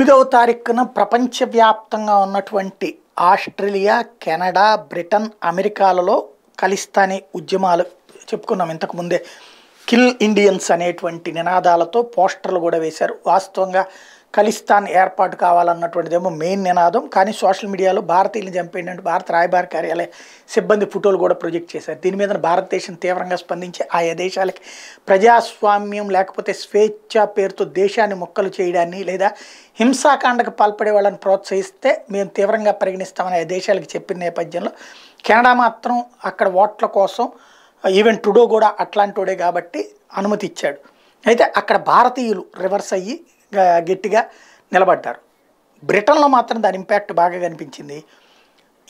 ఎనిమిదవ తారీఖున ప్రపంచవ్యాప్తంగా ఉన్నటువంటి ఆస్ట్రేలియా కెనడా బ్రిటన్ అమెరికాలలో ఖలిస్తానీ ఉద్యమాలు చెప్పుకున్నాం ఇంతకుముందే కిల్ ఇండియన్స్ అనేటువంటి నినాదాలతో పోస్టర్లు కూడా వేశారు వాస్తవంగా ఖలిస్తాన్ ఏర్పాటు కావాలన్నటువంటిదేమో మెయిన్ నినాదం కానీ సోషల్ మీడియాలో భారతీయులను చంపేటువంటి భారత రాయబార కార్యాలయ సిబ్బంది ఫోటోలు కూడా ప్రొజెక్ట్ చేశారు దీని మీద భారతదేశం తీవ్రంగా స్పందించి ఆయా దేశాలకి ప్రజాస్వామ్యం లేకపోతే స్వేచ్ఛ పేరుతో దేశాన్ని మొక్కలు చేయడాన్ని లేదా హింసాకాండకు పాల్పడే వాళ్ళని ప్రోత్సహిస్తే మేము తీవ్రంగా పరిగణిస్తామని ఆయా దేశాలకు చెప్పిన నేపథ్యంలో కెనడా మాత్రం అక్కడ ఓట్ల కోసం ఈవెన్ టుడో కూడా అట్లాంటోడే కాబట్టి అనుమతి ఇచ్చాడు అయితే అక్కడ భారతీయులు రివర్స్ అయ్యి గట్టిగా నిలబడ్డారు బ్రిటన్లో మాత్రం దాని ఇంపాక్ట్ బాగా కనిపించింది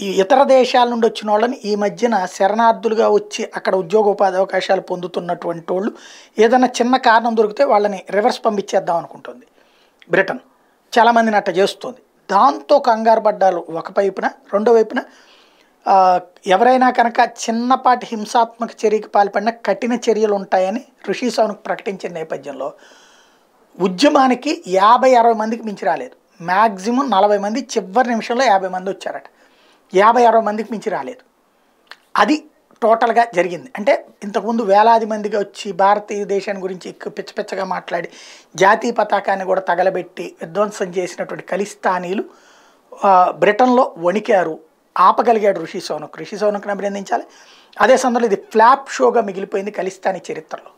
ఈ ఇతర దేశాల నుండి వచ్చిన వాళ్ళని ఈ మధ్యన శరణార్థులుగా వచ్చి అక్కడ ఉద్యోగ ఉపాధి అవకాశాలు పొందుతున్నటువంటి వాళ్ళు ఏదైనా చిన్న కారణం దొరికితే వాళ్ళని రివర్స్ పంపించేద్దాం అనుకుంటుంది బ్రిటన్ చాలామందిని అట్ట చేస్తుంది దాంతో కంగారు పడ్డాలు ఒక వైపున రెండో వైపున ఎవరైనా కనుక చిన్నపాటి హింసాత్మక చర్యకి పాల్పడిన కఠిన చర్యలు ఉంటాయని ఋషి సౌనక్ ప్రకటించిన నేపథ్యంలో ఉద్యమానికి యాభై అరవై మందికి మించి రాలేదు మ్యాక్సిమం నలభై మంది చివరి నిమిషంలో యాభై మంది వచ్చారట యాభై అరవై మందికి మించి రాలేదు అది టోటల్గా జరిగింది అంటే ఇంతకుముందు వేలాది మందిగా వచ్చి భారతీయ దేశాన్ని గురించి ఎక్కువ పిచ్చపిచ్చగా మాట్లాడి జాతీయ పతాకాన్ని కూడా తగలబెట్టి విధ్వంసం చేసినటువంటి ఖలిస్తానీలు బ్రిటన్లో వణికారు ఆపగలిగాడు ఋషి సోనక్ ఋషి సోనక్ని అభినందించాలి అదే సందర్భంలో ఇది ఫ్లాప్ షోగా మిగిలిపోయింది ఖలిస్తానీ చరిత్రలో